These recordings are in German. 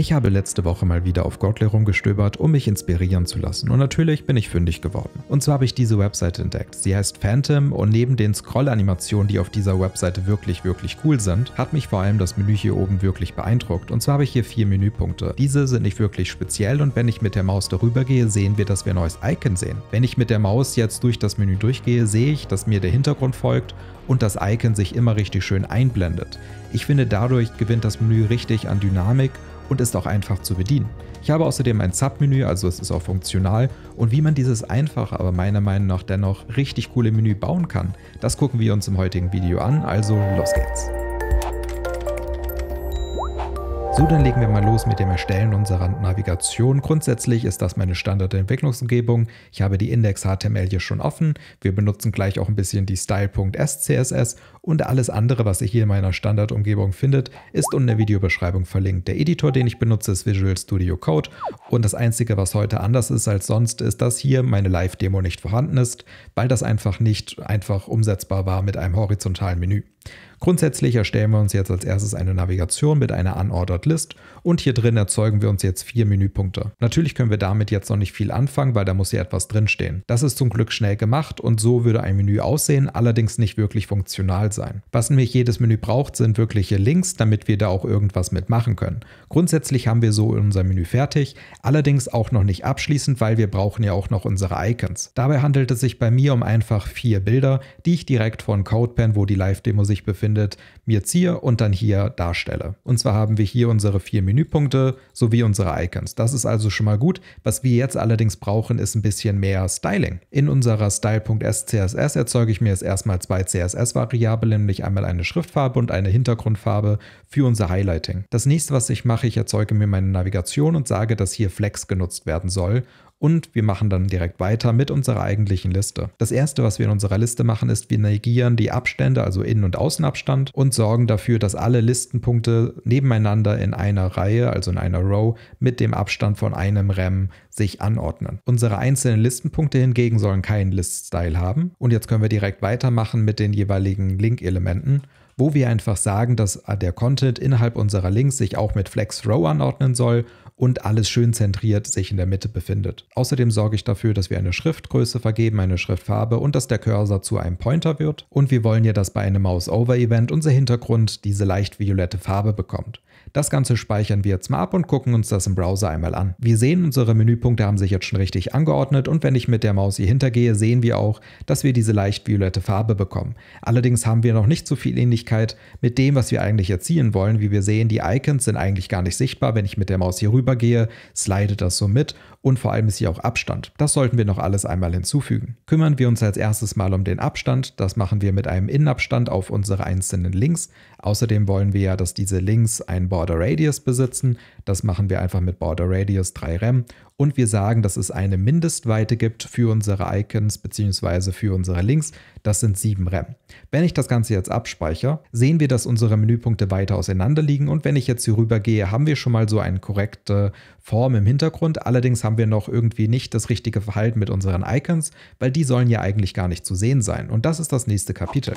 Ich habe letzte Woche mal wieder auf Godly rumgestöbert, um mich inspirieren zu lassen und natürlich bin ich fündig geworden. Und zwar habe ich diese Webseite entdeckt. Sie heißt Phantom und neben den Scroll-Animationen, die auf dieser Webseite wirklich, wirklich cool sind, hat mich vor allem das Menü hier oben wirklich beeindruckt. Und zwar habe ich hier vier Menüpunkte. Diese sind nicht wirklich speziell und wenn ich mit der Maus darüber gehe, sehen wir, dass wir ein neues Icon sehen. Wenn ich mit der Maus jetzt durch das Menü durchgehe, sehe ich, dass mir der Hintergrund folgt und das Icon sich immer richtig schön einblendet. Ich finde, dadurch gewinnt das Menü richtig an Dynamik und ist auch einfach zu bedienen. Ich habe außerdem ein Submenü, also es ist auch funktional und wie man dieses einfache, aber meiner Meinung nach dennoch richtig coole Menü bauen kann, das gucken wir uns im heutigen Video an, also los geht's. So, dann legen wir mal los mit dem Erstellen unserer Navigation. Grundsätzlich ist das meine Standardentwicklungsumgebung. Ich habe die Index.html hier schon offen. Wir benutzen gleich auch ein bisschen die style.scss und alles andere, was ihr hier in meiner Standardumgebung findet, ist unten in der Videobeschreibung verlinkt. Der Editor, den ich benutze, ist Visual Studio Code und das Einzige, was heute anders ist als sonst, ist, dass hier meine Live-Demo nicht vorhanden ist, weil das einfach nicht einfach umsetzbar war mit einem horizontalen Menü. Grundsätzlich erstellen wir uns jetzt als erstes eine Navigation mit einer Unordered List und hier drin erzeugen wir uns jetzt vier Menüpunkte. Natürlich können wir damit jetzt noch nicht viel anfangen, weil da muss ja etwas drinstehen. Das ist zum Glück schnell gemacht und so würde ein Menü aussehen, allerdings nicht wirklich funktional sein. Was nämlich jedes Menü braucht, sind wirkliche Links, damit wir da auch irgendwas mitmachen können. Grundsätzlich haben wir so unser Menü fertig, allerdings auch noch nicht abschließend, weil wir brauchen ja auch noch unsere Icons. Dabei handelt es sich bei mir um einfach vier Bilder, die ich direkt von CodePen, wo die Live-Demo sich befindet, mir ziehe und dann hier darstelle. Und zwar haben wir hier unsere vier Menüs Menüpunkte sowie unsere Icons. Das ist also schon mal gut. Was wir jetzt allerdings brauchen, ist ein bisschen mehr Styling. In unserer style.scss erzeuge ich mir jetzt erstmal zwei CSS-Variablen, nämlich einmal eine Schriftfarbe und eine Hintergrundfarbe für unser Highlighting. Das nächste, was ich mache, ich erzeuge mir meine Navigation und sage, dass hier Flex genutzt werden soll und wir machen dann direkt weiter mit unserer eigentlichen Liste. Das erste, was wir in unserer Liste machen, ist, wir negieren die Abstände, also Innen- und Außenabstand, und sorgen dafür, dass alle Listenpunkte nebeneinander in einer Reihe, also in einer Row, mit dem Abstand von einem Rem sich anordnen. Unsere einzelnen Listenpunkte hingegen sollen keinen List-Style haben. Und jetzt können wir direkt weitermachen mit den jeweiligen Link-Elementen wo wir einfach sagen, dass äh, der Content innerhalb unserer Links sich auch mit Flex Row anordnen soll und alles schön zentriert sich in der Mitte befindet. Außerdem sorge ich dafür, dass wir eine Schriftgröße vergeben, eine Schriftfarbe und dass der Cursor zu einem Pointer wird. Und wir wollen ja, dass bei einem Mouse-Over-Event unser Hintergrund diese leicht violette Farbe bekommt. Das Ganze speichern wir jetzt mal ab und gucken uns das im Browser einmal an. Wir sehen, unsere Menüpunkte haben sich jetzt schon richtig angeordnet und wenn ich mit der Maus hier hintergehe, sehen wir auch, dass wir diese leicht violette Farbe bekommen. Allerdings haben wir noch nicht so viel Ähnlichkeit Wirklichkeit mit dem, was wir eigentlich erzielen wollen. Wie wir sehen, die Icons sind eigentlich gar nicht sichtbar. Wenn ich mit der Maus hier rüber gehe, slidet das so mit und vor allem ist hier auch Abstand. Das sollten wir noch alles einmal hinzufügen. Kümmern wir uns als erstes mal um den Abstand. Das machen wir mit einem Innenabstand auf unsere einzelnen Links. Außerdem wollen wir ja, dass diese Links einen Border Radius besitzen. Das machen wir einfach mit Border Radius 3 Rem und wir sagen, dass es eine Mindestweite gibt für unsere Icons bzw. für unsere Links. Das sind 7 Rem. Wenn ich das Ganze jetzt abspeichere, sehen wir, dass unsere Menüpunkte weiter auseinander liegen und wenn ich jetzt hier rüber gehe, haben wir schon mal so eine korrekte Form im Hintergrund. Allerdings haben haben wir noch irgendwie nicht das richtige Verhalten mit unseren Icons, weil die sollen ja eigentlich gar nicht zu sehen sein. Und das ist das nächste Kapitel.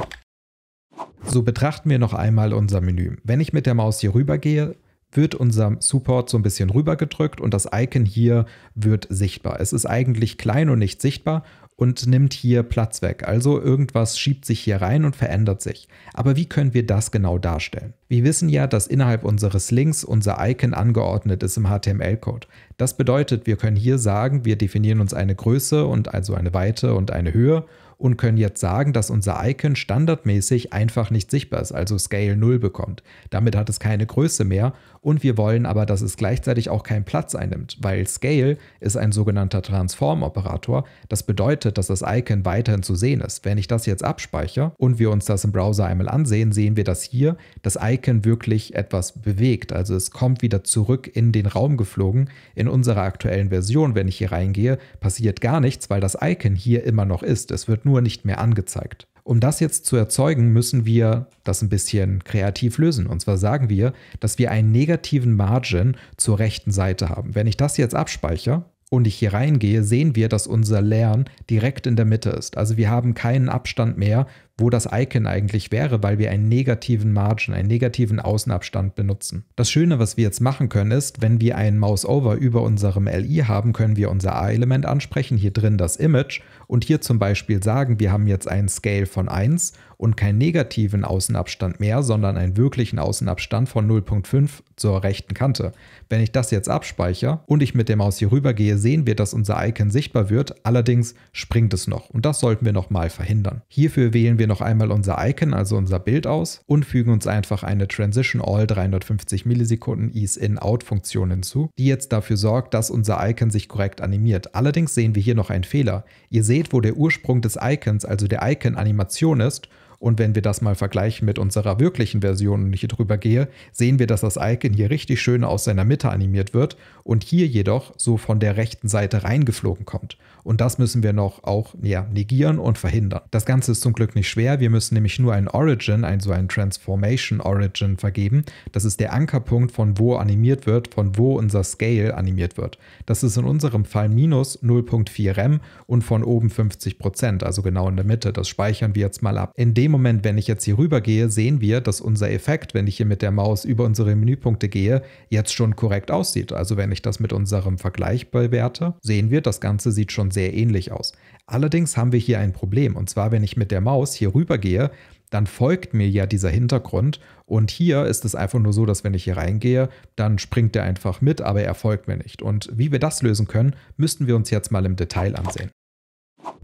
So betrachten wir noch einmal unser Menü. Wenn ich mit der Maus hier rüber gehe, wird unser Support so ein bisschen rübergedrückt und das Icon hier wird sichtbar. Es ist eigentlich klein und nicht sichtbar und nimmt hier Platz weg. Also irgendwas schiebt sich hier rein und verändert sich. Aber wie können wir das genau darstellen? Wir wissen ja, dass innerhalb unseres Links unser Icon angeordnet ist im HTML-Code. Das bedeutet, wir können hier sagen, wir definieren uns eine Größe und also eine Weite und eine Höhe und können jetzt sagen, dass unser Icon standardmäßig einfach nicht sichtbar ist, also Scale 0 bekommt. Damit hat es keine Größe mehr und wir wollen aber, dass es gleichzeitig auch keinen Platz einnimmt, weil Scale ist ein sogenannter Transform-Operator. Das bedeutet, dass das Icon weiterhin zu sehen ist. Wenn ich das jetzt abspeichere und wir uns das im Browser einmal ansehen, sehen wir, dass hier das Icon wirklich etwas bewegt. Also es kommt wieder zurück in den Raum geflogen. In unserer aktuellen Version, wenn ich hier reingehe, passiert gar nichts, weil das Icon hier immer noch ist. Es wird nur nur nicht mehr angezeigt. Um das jetzt zu erzeugen, müssen wir das ein bisschen kreativ lösen. Und zwar sagen wir, dass wir einen negativen Margin zur rechten Seite haben. Wenn ich das jetzt abspeichere und ich hier reingehe, sehen wir, dass unser Lern direkt in der Mitte ist. Also wir haben keinen Abstand mehr wo das Icon eigentlich wäre, weil wir einen negativen Margin, einen negativen Außenabstand benutzen. Das Schöne, was wir jetzt machen können, ist, wenn wir einen Mouse-Over über unserem LI haben, können wir unser A-Element ansprechen, hier drin das Image und hier zum Beispiel sagen, wir haben jetzt einen Scale von 1 und keinen negativen Außenabstand mehr, sondern einen wirklichen Außenabstand von 0.5 zur rechten Kante. Wenn ich das jetzt abspeichere und ich mit der Maus hier rüber gehe, sehen wir, dass unser Icon sichtbar wird, allerdings springt es noch und das sollten wir nochmal verhindern. Hierfür wählen wir noch einmal unser Icon, also unser Bild aus und fügen uns einfach eine Transition All 350 Millisekunden Ease In Out Funktion hinzu, die jetzt dafür sorgt, dass unser Icon sich korrekt animiert. Allerdings sehen wir hier noch einen Fehler. Ihr seht, wo der Ursprung des Icons, also der Icon Animation ist und wenn wir das mal vergleichen mit unserer wirklichen Version und ich hier drüber gehe, sehen wir, dass das Icon hier richtig schön aus seiner Mitte animiert wird und hier jedoch so von der rechten Seite reingeflogen kommt. Und das müssen wir noch auch ja, negieren und verhindern. Das Ganze ist zum Glück nicht schwer. Wir müssen nämlich nur ein Origin, also ein, Transformation Origin vergeben. Das ist der Ankerpunkt, von wo animiert wird, von wo unser Scale animiert wird. Das ist in unserem Fall minus 0.4 Rem und von oben 50 also genau in der Mitte. Das speichern wir jetzt mal ab. In dem dem Moment, wenn ich jetzt hier rüber gehe, sehen wir, dass unser Effekt, wenn ich hier mit der Maus über unsere Menüpunkte gehe, jetzt schon korrekt aussieht. Also wenn ich das mit unserem Vergleich bewerte, sehen wir, das Ganze sieht schon sehr ähnlich aus. Allerdings haben wir hier ein Problem. Und zwar, wenn ich mit der Maus hier rüber gehe, dann folgt mir ja dieser Hintergrund. Und hier ist es einfach nur so, dass wenn ich hier reingehe, dann springt er einfach mit, aber er folgt mir nicht. Und wie wir das lösen können, müssten wir uns jetzt mal im Detail ansehen.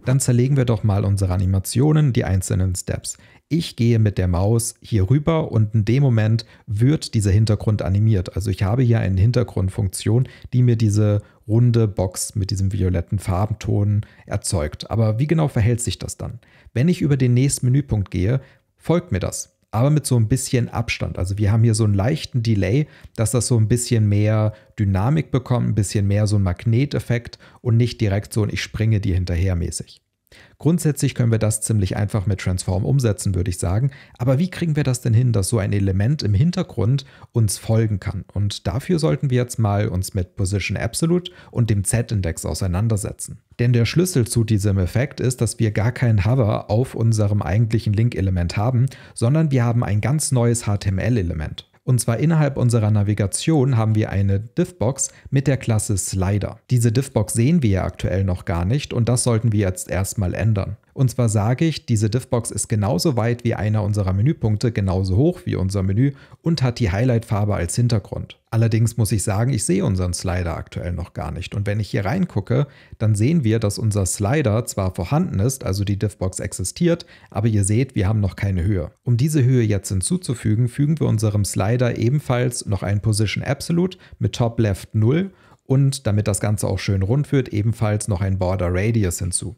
Dann zerlegen wir doch mal unsere Animationen, die einzelnen Steps. Ich gehe mit der Maus hier rüber und in dem Moment wird dieser Hintergrund animiert. Also ich habe hier eine Hintergrundfunktion, die mir diese runde Box mit diesem violetten Farbenton erzeugt. Aber wie genau verhält sich das dann? Wenn ich über den nächsten Menüpunkt gehe, folgt mir das aber mit so ein bisschen Abstand. Also wir haben hier so einen leichten Delay, dass das so ein bisschen mehr Dynamik bekommt, ein bisschen mehr so ein Magneteffekt und nicht direkt so ein Ich springe dir hinterher mäßig. Grundsätzlich können wir das ziemlich einfach mit Transform umsetzen, würde ich sagen. Aber wie kriegen wir das denn hin, dass so ein Element im Hintergrund uns folgen kann? Und dafür sollten wir jetzt mal uns mit Position Absolute und dem Z-Index auseinandersetzen. Denn der Schlüssel zu diesem Effekt ist, dass wir gar keinen Hover auf unserem eigentlichen Link-Element haben, sondern wir haben ein ganz neues HTML-Element. Und zwar innerhalb unserer Navigation haben wir eine Diffbox mit der Klasse Slider. Diese Diffbox sehen wir ja aktuell noch gar nicht und das sollten wir jetzt erstmal ändern. Und zwar sage ich, diese Diffbox ist genauso weit wie einer unserer Menüpunkte, genauso hoch wie unser Menü und hat die Highlight-Farbe als Hintergrund. Allerdings muss ich sagen, ich sehe unseren Slider aktuell noch gar nicht. Und wenn ich hier reingucke, dann sehen wir, dass unser Slider zwar vorhanden ist, also die Diffbox existiert, aber ihr seht, wir haben noch keine Höhe. Um diese Höhe jetzt hinzuzufügen, fügen wir unserem Slider ebenfalls noch ein Position Absolute mit Top Left 0 und damit das Ganze auch schön rund wird, ebenfalls noch ein Border Radius hinzu.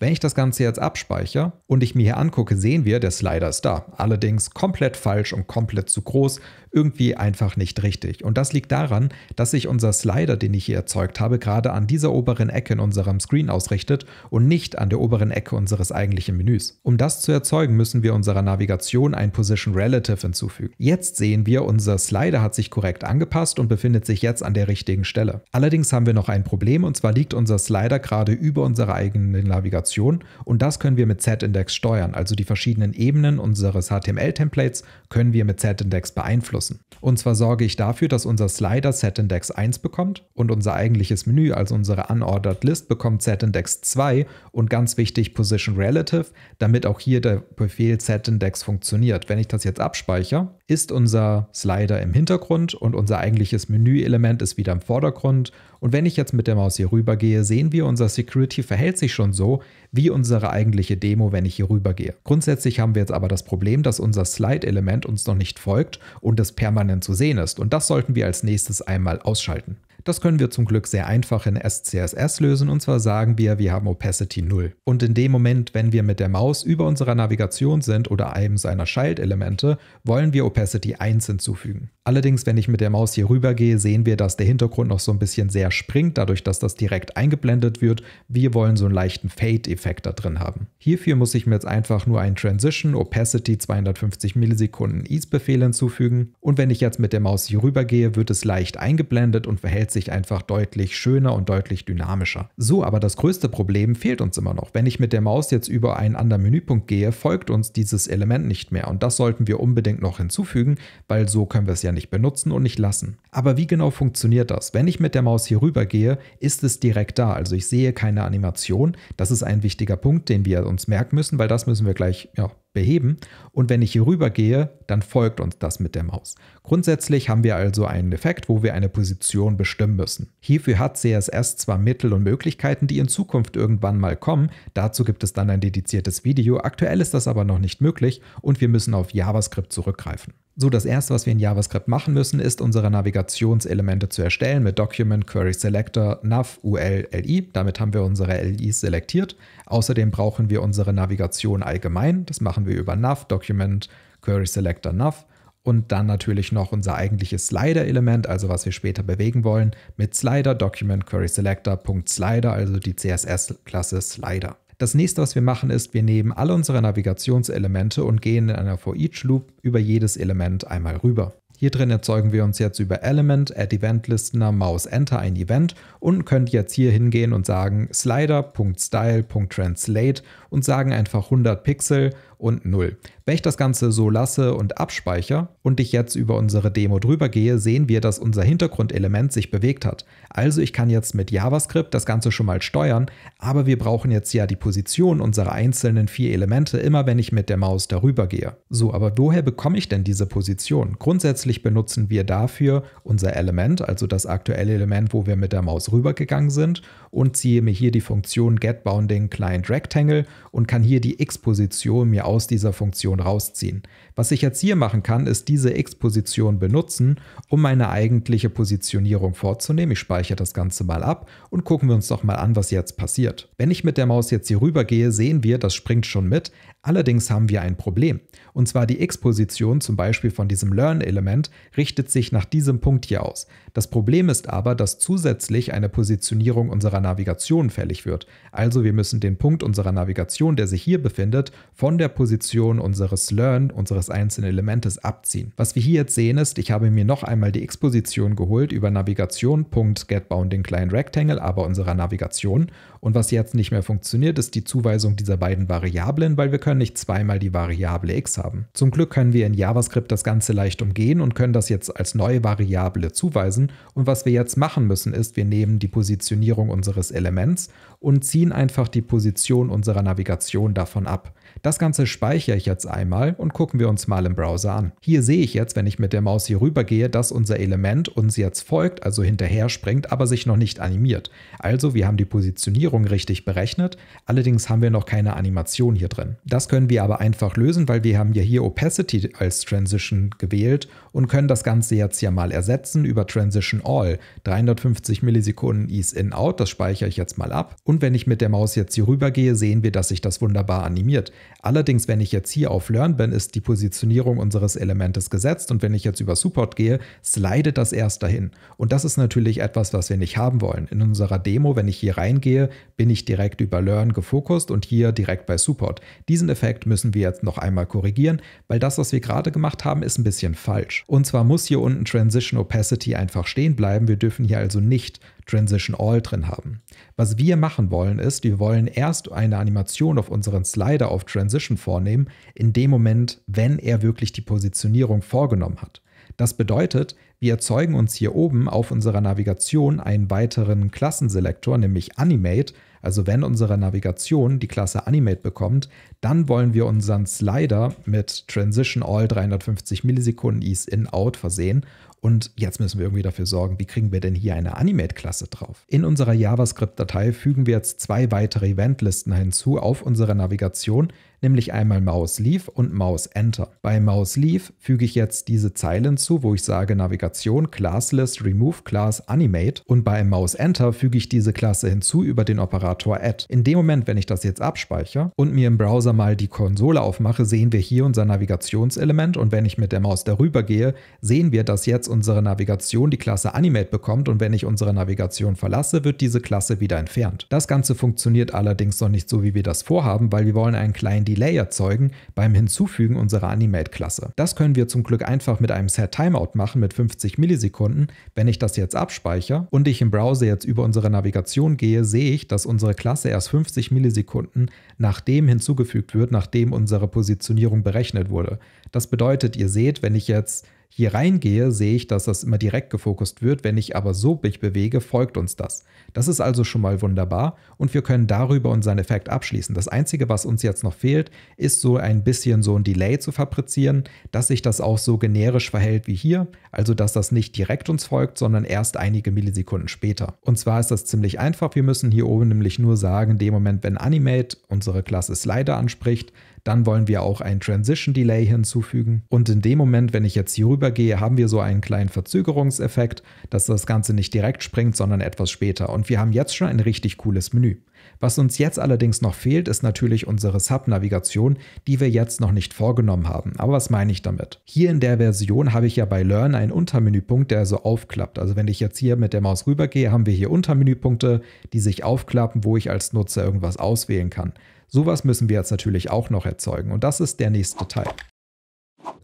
Wenn ich das Ganze jetzt abspeichere und ich mir hier angucke, sehen wir, der Slider ist da. Allerdings komplett falsch und komplett zu groß, irgendwie einfach nicht richtig. Und das liegt daran, dass sich unser Slider, den ich hier erzeugt habe, gerade an dieser oberen Ecke in unserem Screen ausrichtet und nicht an der oberen Ecke unseres eigentlichen Menüs. Um das zu erzeugen, müssen wir unserer Navigation ein Position Relative hinzufügen. Jetzt sehen wir, unser Slider hat sich korrekt angepasst und befindet sich jetzt an der richtigen Stelle. Allerdings haben wir noch ein Problem und zwar liegt unser Slider gerade über unserer eigenen Navigation Navigation und das können wir mit Z-Index steuern, also die verschiedenen Ebenen unseres HTML-Templates können wir mit Z-Index beeinflussen. Und zwar sorge ich dafür, dass unser Slider Z-Index 1 bekommt und unser eigentliches Menü, also unsere Unordered List, bekommt Z-Index 2 und ganz wichtig Position Relative, damit auch hier der Befehl Z-Index funktioniert. Wenn ich das jetzt abspeichere, ist unser Slider im Hintergrund und unser eigentliches Menüelement ist wieder im Vordergrund. Und wenn ich jetzt mit der Maus hier rüber gehe, sehen wir, unser Security verhält sich schon so wie unsere eigentliche Demo, wenn ich hier rüber gehe. Grundsätzlich haben wir jetzt aber das Problem, dass unser Slide-Element uns noch nicht folgt und es permanent zu sehen ist. Und das sollten wir als nächstes einmal ausschalten. Das können wir zum Glück sehr einfach in SCSS lösen und zwar sagen wir, wir haben Opacity 0. Und in dem Moment, wenn wir mit der Maus über unserer Navigation sind oder einem seiner Schaltelemente, wollen wir Opacity 1 hinzufügen. Allerdings, wenn ich mit der Maus hier rüber gehe, sehen wir, dass der Hintergrund noch so ein bisschen sehr springt, dadurch, dass das direkt eingeblendet wird. Wir wollen so einen leichten Fade-Effekt da drin haben. Hierfür muss ich mir jetzt einfach nur einen Transition Opacity 250 Millisekunden Ease-Befehl hinzufügen und wenn ich jetzt mit der Maus hier rüber gehe, wird es leicht eingeblendet und verhält sich Aussicht einfach deutlich schöner und deutlich dynamischer. So, aber das größte Problem fehlt uns immer noch. Wenn ich mit der Maus jetzt über einen anderen Menüpunkt gehe, folgt uns dieses Element nicht mehr und das sollten wir unbedingt noch hinzufügen, weil so können wir es ja nicht benutzen und nicht lassen. Aber wie genau funktioniert das? Wenn ich mit der Maus hier rüber gehe, ist es direkt da, also ich sehe keine Animation. Das ist ein wichtiger Punkt, den wir uns merken müssen, weil das müssen wir gleich ja, beheben und wenn ich hier rüber gehe, dann folgt uns das mit der Maus. Grundsätzlich haben wir also einen Effekt, wo wir eine Position bestimmen müssen. Hierfür hat CSS zwar Mittel und Möglichkeiten, die in Zukunft irgendwann mal kommen, dazu gibt es dann ein dediziertes Video, aktuell ist das aber noch nicht möglich und wir müssen auf JavaScript zurückgreifen. So, das erste, was wir in JavaScript machen müssen, ist unsere Navigationselemente zu erstellen mit Document Query Selector Nav UL LI. Damit haben wir unsere LIs selektiert. Außerdem brauchen wir unsere Navigation allgemein. Das machen wir über Nav Document Query Selector Nav und dann natürlich noch unser eigentliches Slider-Element, also was wir später bewegen wollen, mit Slider Document Query Selector Punkt Slider, also die CSS-Klasse Slider. Das nächste, was wir machen, ist, wir nehmen alle unsere Navigationselemente und gehen in einer For-Each-Loop über jedes Element einmal rüber. Hier drin erzeugen wir uns jetzt über Element, Add Event Listener, Maus Enter ein Event und können jetzt hier hingehen und sagen Slider.style.translate und sagen einfach 100 Pixel und 0. Wenn ich das Ganze so lasse und abspeichere und ich jetzt über unsere Demo drüber gehe, sehen wir, dass unser Hintergrundelement sich bewegt hat. Also ich kann jetzt mit JavaScript das Ganze schon mal steuern, aber wir brauchen jetzt ja die Position unserer einzelnen vier Elemente immer, wenn ich mit der Maus darüber gehe. So, aber woher bekomme ich denn diese Position? Grundsätzlich benutzen wir dafür unser Element, also das aktuelle Element, wo wir mit der Maus rübergegangen sind und ziehe mir hier die Funktion getBounding Client Rectangle und kann hier die X-Position mir aus dieser Funktion rausziehen. Was ich jetzt hier machen kann, ist diese X-Position benutzen, um meine eigentliche Positionierung vorzunehmen. Ich speichere das Ganze mal ab und gucken wir uns doch mal an, was jetzt passiert. Wenn ich mit der Maus jetzt hier rüber gehe, sehen wir, das springt schon mit. Allerdings haben wir ein Problem. Und zwar die X-Position zum Beispiel von diesem Learn-Element richtet sich nach diesem Punkt hier aus. Das Problem ist aber, dass zusätzlich eine Positionierung unserer Navigation fällig wird. Also wir müssen den Punkt unserer Navigation, der sich hier befindet, von der Position unseres Learn, unseres einzelnen Elementes abziehen. Was wir hier jetzt sehen ist, ich habe mir noch einmal die X-Position geholt über Navigation.getBounding_Rectangle, aber unserer Navigation. Und was jetzt nicht mehr funktioniert, ist die Zuweisung dieser beiden Variablen, weil wir können nicht zweimal die Variable x haben. Zum Glück können wir in JavaScript das Ganze leicht umgehen und können das jetzt als neue Variable zuweisen. Und was wir jetzt machen müssen, ist, wir nehmen die Positionierung unseres Elements und ziehen einfach die Position unserer Navigation davon ab. Das Ganze speichere ich jetzt einmal und gucken wir uns mal im Browser an. Hier sehe ich jetzt, wenn ich mit der Maus hier rüber gehe, dass unser Element uns jetzt folgt, also hinterher springt, aber sich noch nicht animiert. Also wir haben die Positionierung richtig berechnet, allerdings haben wir noch keine Animation hier drin. Das können wir aber einfach lösen, weil wir haben ja hier Opacity als Transition gewählt und können das Ganze jetzt ja mal ersetzen über Transition All. 350 Millisekunden Ease In Out, das speichere ich jetzt mal ab. Und wenn ich mit der Maus jetzt hier rüber gehe, sehen wir, dass sich das wunderbar animiert. Allerdings Übrigens, wenn ich jetzt hier auf Learn bin, ist die Positionierung unseres Elementes gesetzt und wenn ich jetzt über Support gehe, slidet das erst dahin. Und das ist natürlich etwas, was wir nicht haben wollen. In unserer Demo, wenn ich hier reingehe, bin ich direkt über Learn gefokust und hier direkt bei Support. Diesen Effekt müssen wir jetzt noch einmal korrigieren, weil das, was wir gerade gemacht haben, ist ein bisschen falsch. Und zwar muss hier unten Transition Opacity einfach stehen bleiben. Wir dürfen hier also nicht Transition All drin haben. Was wir machen wollen ist, wir wollen erst eine Animation auf unseren Slider auf Transition vornehmen, in dem Moment, wenn er wirklich die Positionierung vorgenommen hat. Das bedeutet, wir erzeugen uns hier oben auf unserer Navigation einen weiteren Klassenselektor, nämlich Animate, also wenn unsere Navigation die Klasse Animate bekommt, dann wollen wir unseren Slider mit Transition All 350 Millisekunden Ease In Out versehen und jetzt müssen wir irgendwie dafür sorgen, wie kriegen wir denn hier eine Animate-Klasse drauf? In unserer JavaScript-Datei fügen wir jetzt zwei weitere Eventlisten hinzu auf unsere Navigation, nämlich einmal Mouse Leave und Mouse Enter. Bei Mouse Leave füge ich jetzt diese Zeilen zu, wo ich sage Navigation Classless Remove Class Animate und bei Mouse Enter füge ich diese Klasse hinzu über den Operator Emulator-Ad. In dem Moment, wenn ich das jetzt abspeichere und mir im Browser mal die Konsole aufmache, sehen wir hier unser Navigationselement und wenn ich mit der Maus darüber gehe, sehen wir, dass jetzt unsere Navigation die Klasse Animate bekommt und wenn ich unsere Navigation verlasse, wird diese Klasse wieder entfernt. Das Ganze funktioniert allerdings noch nicht so, wie wir das vorhaben, weil wir wollen einen kleinen Delay erzeugen beim Hinzufügen unserer Animate-Klasse. Das können wir zum Glück einfach mit einem Set Timeout machen mit 50 Millisekunden. Wenn ich das jetzt abspeichere und ich im Browser jetzt über unsere Navigation gehe, sehe ich, dass unsere unsere Klasse erst 50 Millisekunden nachdem hinzugefügt wird, nachdem unsere Positionierung berechnet wurde. Das bedeutet, ihr seht, wenn ich jetzt hier reingehe, sehe ich, dass das immer direkt gefokust wird. Wenn ich aber so mich bewege, folgt uns das. Das ist also schon mal wunderbar und wir können darüber unseren Effekt abschließen. Das Einzige, was uns jetzt noch fehlt, ist so ein bisschen so ein Delay zu fabrizieren, dass sich das auch so generisch verhält wie hier. Also, dass das nicht direkt uns folgt, sondern erst einige Millisekunden später. Und zwar ist das ziemlich einfach. Wir müssen hier oben nämlich nur sagen, in dem Moment, wenn Animate unsere Klasse Slider anspricht, dann wollen wir auch ein Transition Delay hinzufügen. Und in dem Moment, wenn ich jetzt hier rüber gehe, haben wir so einen kleinen Verzögerungseffekt, dass das Ganze nicht direkt springt, sondern etwas später. Und wir haben jetzt schon ein richtig cooles Menü. Was uns jetzt allerdings noch fehlt, ist natürlich unsere Sub-Navigation, die wir jetzt noch nicht vorgenommen haben. Aber was meine ich damit? Hier in der Version habe ich ja bei Learn einen Untermenüpunkt, der so aufklappt. Also wenn ich jetzt hier mit der Maus rübergehe, haben wir hier Untermenüpunkte, die sich aufklappen, wo ich als Nutzer irgendwas auswählen kann. Sowas müssen wir jetzt natürlich auch noch erzeugen und das ist der nächste Teil.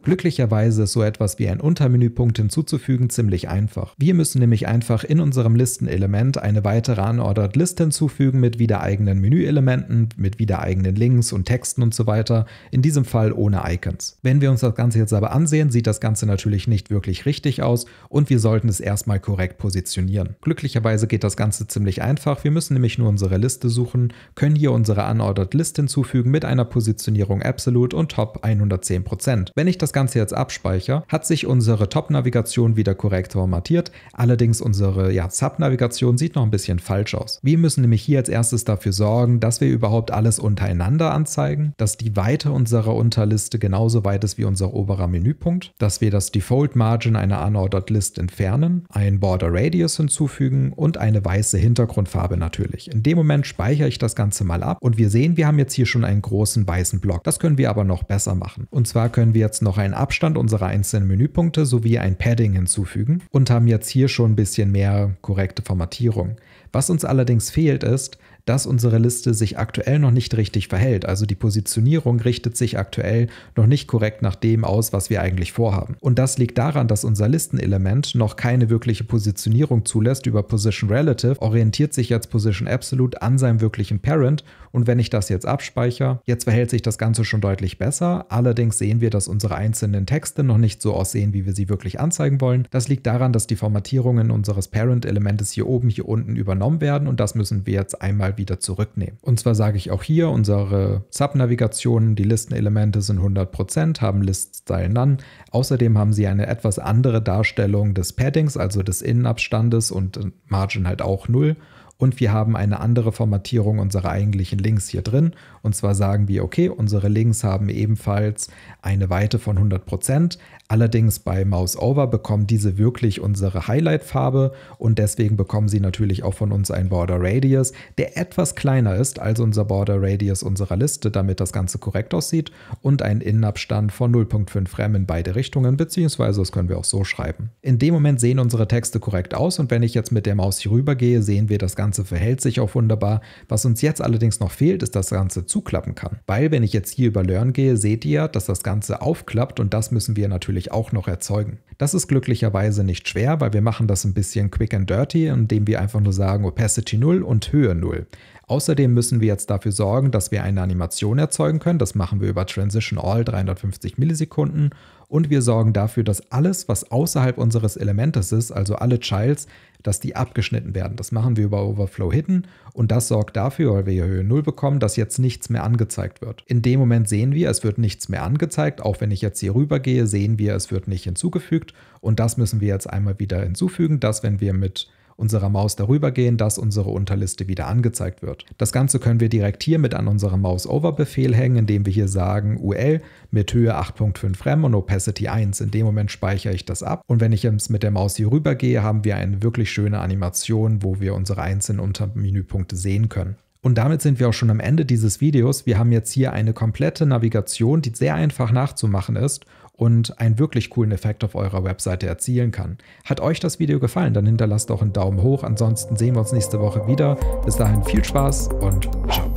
Glücklicherweise ist so etwas wie ein Untermenüpunkt hinzuzufügen ziemlich einfach. Wir müssen nämlich einfach in unserem Listenelement eine weitere Unordered List hinzufügen mit wieder eigenen Menüelementen, mit wieder eigenen Links und Texten und so weiter, in diesem Fall ohne Icons. Wenn wir uns das Ganze jetzt aber ansehen, sieht das Ganze natürlich nicht wirklich richtig aus und wir sollten es erstmal korrekt positionieren. Glücklicherweise geht das Ganze ziemlich einfach, wir müssen nämlich nur unsere Liste suchen, können hier unsere Unordered List hinzufügen mit einer Positionierung Absolute und Top 110%. Wenn ich ich das Ganze jetzt abspeichere, hat sich unsere Top-Navigation wieder korrekt formatiert. Allerdings unsere ja, Sub-Navigation sieht noch ein bisschen falsch aus. Wir müssen nämlich hier als erstes dafür sorgen, dass wir überhaupt alles untereinander anzeigen, dass die Weite unserer Unterliste genauso weit ist wie unser oberer Menüpunkt, dass wir das Default Margin einer Unordered List entfernen, ein Border Radius hinzufügen und eine weiße Hintergrundfarbe natürlich. In dem Moment speichere ich das Ganze mal ab und wir sehen, wir haben jetzt hier schon einen großen weißen Block. Das können wir aber noch besser machen. Und zwar können wir jetzt noch einen Abstand unserer einzelnen Menüpunkte sowie ein Padding hinzufügen und haben jetzt hier schon ein bisschen mehr korrekte Formatierung. Was uns allerdings fehlt ist, dass unsere Liste sich aktuell noch nicht richtig verhält. Also die Positionierung richtet sich aktuell noch nicht korrekt nach dem aus, was wir eigentlich vorhaben. Und das liegt daran, dass unser Listenelement noch keine wirkliche Positionierung zulässt über Position Relative, orientiert sich jetzt Position Absolute an seinem wirklichen Parent. Und wenn ich das jetzt abspeichere, jetzt verhält sich das Ganze schon deutlich besser. Allerdings sehen wir, dass unsere einzelnen Texte noch nicht so aussehen, wie wir sie wirklich anzeigen wollen. Das liegt daran, dass die Formatierungen unseres Parent-Elementes hier oben, hier unten übernommen werden und das müssen wir jetzt einmal mal wieder zurücknehmen. Und zwar sage ich auch hier, unsere Subnavigationen, die Listenelemente sind 100%, haben List-Style None. Außerdem haben sie eine etwas andere Darstellung des Paddings, also des Innenabstandes und äh, Margin halt auch 0 und wir haben eine andere Formatierung unserer eigentlichen Links hier drin. Und zwar sagen wir, okay, unsere Links haben ebenfalls eine Weite von 100%, Allerdings bei Mouseover bekommen diese wirklich unsere Highlight-Farbe und deswegen bekommen sie natürlich auch von uns einen Border Radius, der etwas kleiner ist als unser Border Radius unserer Liste, damit das Ganze korrekt aussieht und einen Innenabstand von 0.5 Rem in beide Richtungen, beziehungsweise das können wir auch so schreiben. In dem Moment sehen unsere Texte korrekt aus und wenn ich jetzt mit der Maus hier rüber gehe, sehen wir, das Ganze verhält sich auch wunderbar. Was uns jetzt allerdings noch fehlt, ist, dass das Ganze zuklappen kann. Weil wenn ich jetzt hier über Learn gehe, seht ihr, dass das Ganze aufklappt und das müssen wir natürlich natürlich auch noch erzeugen. Das ist glücklicherweise nicht schwer, weil wir machen das ein bisschen quick and dirty, indem wir einfach nur sagen Opacity 0 und Höhe 0. Außerdem müssen wir jetzt dafür sorgen, dass wir eine Animation erzeugen können. Das machen wir über Transition All 350 Millisekunden. Und wir sorgen dafür, dass alles, was außerhalb unseres Elementes ist, also alle Childs, dass die abgeschnitten werden. Das machen wir über Overflow Hidden und das sorgt dafür, weil wir hier Höhe 0 bekommen, dass jetzt nichts mehr angezeigt wird. In dem Moment sehen wir, es wird nichts mehr angezeigt. Auch wenn ich jetzt hier rüber gehe, sehen wir, es wird nicht hinzugefügt und das müssen wir jetzt einmal wieder hinzufügen, dass wenn wir mit unserer Maus darüber gehen, dass unsere Unterliste wieder angezeigt wird. Das Ganze können wir direkt hier mit an unserem Mouse-Over-Befehl hängen, indem wir hier sagen UL mit Höhe 8.5 Rem und Opacity 1. In dem Moment speichere ich das ab und wenn ich jetzt mit der Maus hier rüber gehe, haben wir eine wirklich schöne Animation, wo wir unsere einzelnen Untermenüpunkte sehen können. Und damit sind wir auch schon am Ende dieses Videos. Wir haben jetzt hier eine komplette Navigation, die sehr einfach nachzumachen ist und einen wirklich coolen Effekt auf eurer Webseite erzielen kann. Hat euch das Video gefallen, dann hinterlasst doch einen Daumen hoch. Ansonsten sehen wir uns nächste Woche wieder. Bis dahin viel Spaß und ciao.